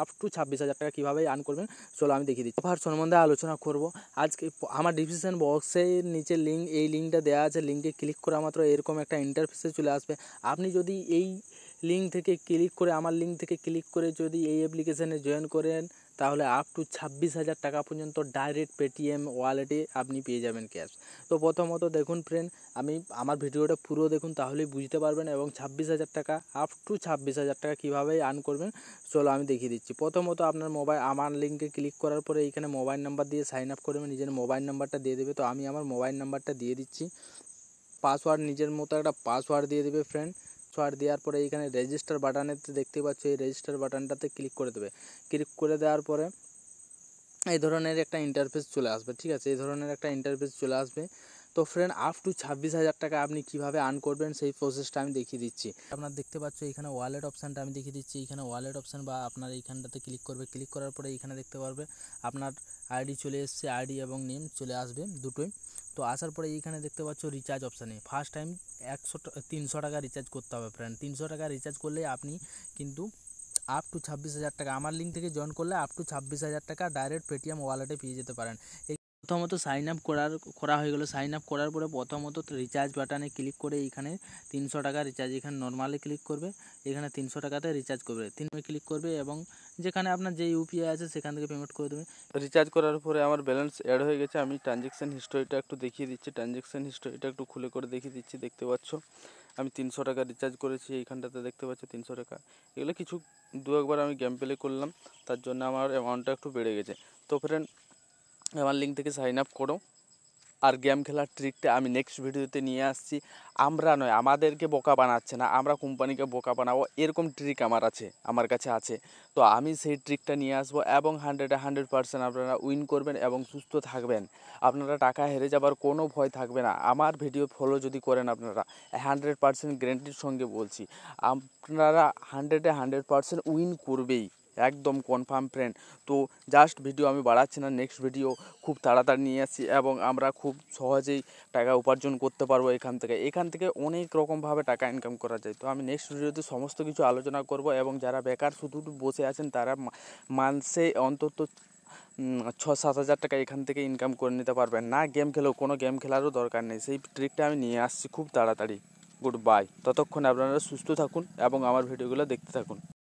up to ছাব্বিশ হাজার টাকা কীভাবে আর্ন করবেন চলো আমি দেখিয়ে দিচ্ছি অফার সম্বন্ধে আলোচনা করব আজকে আমার ডিসক্রিপশান বক্সের নিচে লিঙ্ক এই লিঙ্কটা দেওয়া আছে লিঙ্কে ক্লিক করা মাত্র এরকম একটা ইন্টারফেসে চলে আসবে আপনি যদি এই লিঙ্ক থেকে ক্লিক করে আমার লিঙ্ক থেকে ক্লিক করে যদি এই অ্যাপ্লিকেশানে জয়েন করেন তাহলে আপ টু ছাব্বিশ হাজার টাকা পর্যন্ত ডাইরেক্ট পেটিএম ওয়ালেটে আপনি পেয়ে যাবেন ক্যাশ তো প্রথমত দেখুন ফ্রেন্ড আমি আমার ভিডিওটা পুরো দেখুন তাহলেই বুঝতে পারবেন এবং ছাব্বিশ হাজার টাকা আপ টু ছাব্বিশ হাজার টাকা কীভাবে আর্ন করবেন চলো আমি দেখিয়ে দিচ্ছি প্রথমত আপনার মোবাইল আমার লিঙ্কে ক্লিক করার পরে এইখানে মোবাইল নাম্বার দিয়ে সাইন আপ করবেন নিজের মোবাইল নাম্বারটা দিয়ে দেবে তো আমি আমার মোবাইল নাম্বারটা দিয়ে দিচ্ছি পাসওয়ার্ড নিজের মতো একটা পাসওয়ার্ড দিয়ে দেবে ফ্রেন্ড ছাড় দেওয়ার পরে এইখানে রেজিস্টার বাটনে দেখতে পাচ্ছ এই রেজিস্টার বাটনটাতে ক্লিক করে দেবে ক্লিক করে দেওয়ার পরে এই ধরনের একটা ইন্টারফেস চলে আসবে ঠিক আছে এই ধরনের একটা ইন্টারফেস চলে আসবে তো ফ্রেন্ড আপ টু ছাব্বিশ হাজার টাকা আপনি কীভাবে আর্ন করবেন সেই প্রসেসটা আমি দেখিয়ে দিচ্ছি আপনার দেখতে পাচ্ছ এখানে ওয়ালেট অপশানটা আমি দেখিয়ে দিচ্ছি এখানে ওয়ালেট অপশান বা আপনার এইখানটাতে ক্লিক করবে ক্লিক করার পরে এখানে দেখতে পারবে আপনার আইডি চলে এসছে আইডি এবং নেম চলে আসবে দুটোই তো আসার পরে এইখানে দেখতে পাচ্ছ রিচার্জ অপশানে ফার্স্ট টাইম একশো তিনশো টাকা রিচার্জ করতে হবে ফ্রেন্ড তিনশো টাকা রিচার্জ করলে আপনি কিন্তু আপ টু ছাব্বিশ হাজার টাকা আমার লিঙ্ক থেকে জয়েন করলে আপ টু ছাব্বিশ হাজার টাকা ডাইরেক্ট পেটিএম ওয়ালেটে পেয়ে যেতে পারেন প্রথমত সাইন আপ করার করা হয়ে গেল সাইন আপ করার পরে প্রথমত রিচার্জ বাটনে ক্লিক করে এখানে তিনশো টাকা রিচার্জ এখানে নর্মালি ক্লিক করবে এখানে তিনশো টাকাতে রিচার্জ করবে তিন ক্লিক করবে এবং যেখানে আপনার যে ইউপিআই আছে সেখান থেকে পেমেন্ট করে দেবে রিচার্জ করার পরে আমার ব্যালেন্স অ্যাড হয়ে গেছে আমি ট্রানজ্যাকশন হিস্টোরিটা একটু দেখিয়ে দিচ্ছি ট্রানজ্যাকশন হিস্টোরিটা একটু খুলে করে দেখিয়ে দিচ্ছি দেখতে পাচ্ছ আমি তিনশো টাকা রিচার্জ করেছি এইখানটাতে দেখতে পাচ্ছ তিনশো টাকা এগুলো কিছু দু একবার আমি গেম প্লে করলাম তার জন্য আমার অ্যামাউন্টটা একটু বেড়ে গেছে তো ফ্রেন্ড আমার লিঙ্ক থেকে সাইন আপ করো আর গেম খেলার ট্রিকটা আমি নেক্সট ভিডিওতে নিয়ে আসছি আমরা নয় আমাদেরকে বোকা বানাচ্ছে না আমরা কোম্পানিকে বোকা বানাবো এরকম ট্রিক আমার আছে আমার কাছে আছে তো আমি সেই ট্রিকটা নিয়ে আসবো এবং হান্ড্রেডে হান্ড্রেড পার্সেন্ট আপনারা উইন করবেন এবং সুস্থ থাকবেন আপনারা টাকা হেরে যাবার কোনো ভয় থাকবে না আমার ভিডিও ফলো যদি করেন আপনারা হান্ড্রেড পার্সেন্ট গ্যারেন্টির সঙ্গে বলছি আপনারা হান্ড্রেডে হান্ড্রেড পার্সেন্ট উইন করবেই একদম কনফার্ম ফ্রেন্ড তো জাস্ট ভিডিও আমি বাড়াচ্ছি না নেক্সট ভিডিও খুব তাড়াতাড়ি নিয়ে আসি এবং আমরা খুব সহজেই টাকা উপার্জন করতে পারবো এখান থেকে এখান থেকে অনেক রকমভাবে টাকা ইনকাম করা যায় তো আমি নেক্সট ভিডিওতে সমস্ত কিছু আলোচনা করব এবং যারা বেকার শুধু বসে আছেন তারা মানসে অন্তত ছ সাত হাজার টাকা এখান থেকে ইনকাম করে নিতে পারবেন না গেম খেলেও কোনো গেম খেলারও দরকার নেই সেই ট্রিকটা আমি নিয়ে আসছি খুব তাড়াতাড়ি গুড বাই ততক্ষণে আপনারা সুস্থ থাকুন এবং আমার ভিডিওগুলো দেখতে থাকুন